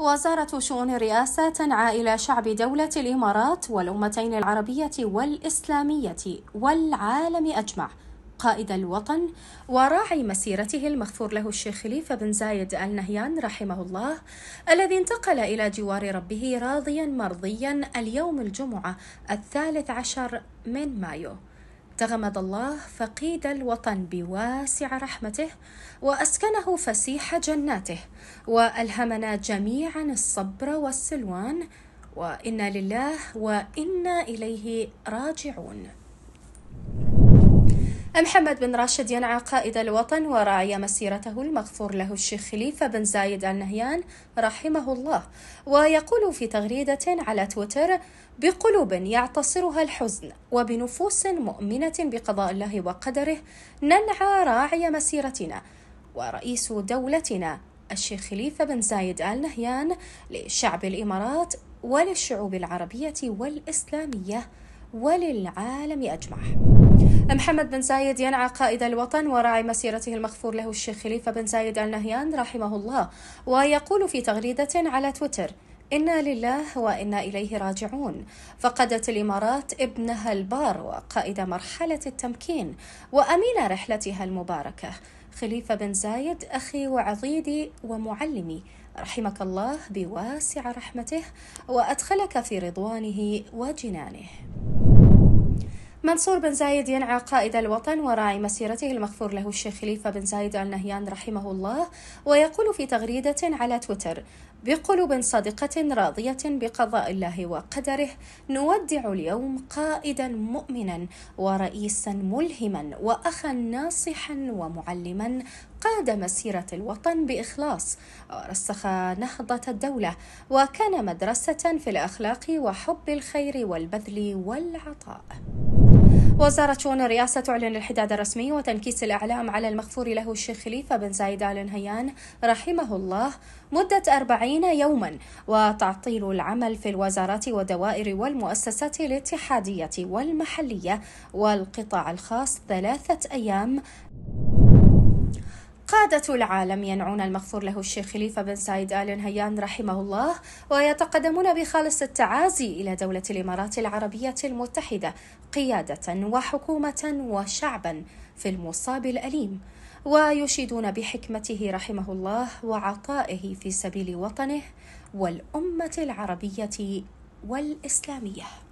وزارة شؤون الرئاسة تنعى إلى شعب دولة الإمارات والأمتين العربية والإسلامية والعالم أجمع قائد الوطن وراعي مسيرته المغفور له الشيخ خليفة بن زايد آل نهيان رحمه الله الذي انتقل إلى جوار ربه راضيا مرضيا اليوم الجمعة الثالث عشر من مايو تغمد الله فقيد الوطن بواسع رحمته واسكنه فسيح جناته والهمنا جميعا الصبر والسلوان وانا لله وانا اليه راجعون محمد بن راشد ينعى قائد الوطن وراعي مسيرته المغفور له الشيخ خليفة بن زايد آل نهيان رحمه الله ويقول في تغريدة على تويتر بقلوب يعتصرها الحزن وبنفوس مؤمنة بقضاء الله وقدره ننعى راعي مسيرتنا ورئيس دولتنا الشيخ خليفة بن زايد آل نهيان لشعب الإمارات وللشعوب العربية والإسلامية وللعالم أجمع محمد بن زايد ينعى قائد الوطن وراعي مسيرته المغفور له الشيخ خليفة بن زايد آل نهيان رحمه الله ويقول في تغريدة على تويتر إنا لله وإنا إليه راجعون فقدت الإمارات ابنها البار وقائد مرحلة التمكين وأمين رحلتها المباركة خليفة بن زايد أخي وعضيدي ومعلمي رحمك الله بواسع رحمته وأدخلك في رضوانه وجنانه منصور بن زايد ينعى قائد الوطن وراعي مسيرته المغفور له الشيخ خليفة بن زايد آل نهيان رحمه الله ويقول في تغريدة على تويتر بقلوب صادقة راضية بقضاء الله وقدره نودع اليوم قائدا مؤمنا ورئيسا ملهما وأخا ناصحا ومعلما قاد مسيرة الوطن بإخلاص ورسخ نهضة الدولة وكان مدرسة في الأخلاق وحب الخير والبذل والعطاء وزارة شؤون الرئاسة تعلن الحداد الرسمي وتنكيس الأعلام على المغفور له الشيخ خليفة بن زايد آل نهيان رحمه الله مدة أربعين يوما وتعطيل العمل في الوزارات والدوائر والمؤسسات الاتحادية والمحلية والقطاع الخاص ثلاثة أيام قادة العالم ينعون المغفور له الشيخ خليفة بن سعيد آل نهيان رحمه الله ويتقدمون بخالص التعازي إلى دولة الإمارات العربية المتحدة قيادة وحكومة وشعبا في المصاب الأليم ويشيدون بحكمته رحمه الله وعطائه في سبيل وطنه والأمة العربية والإسلامية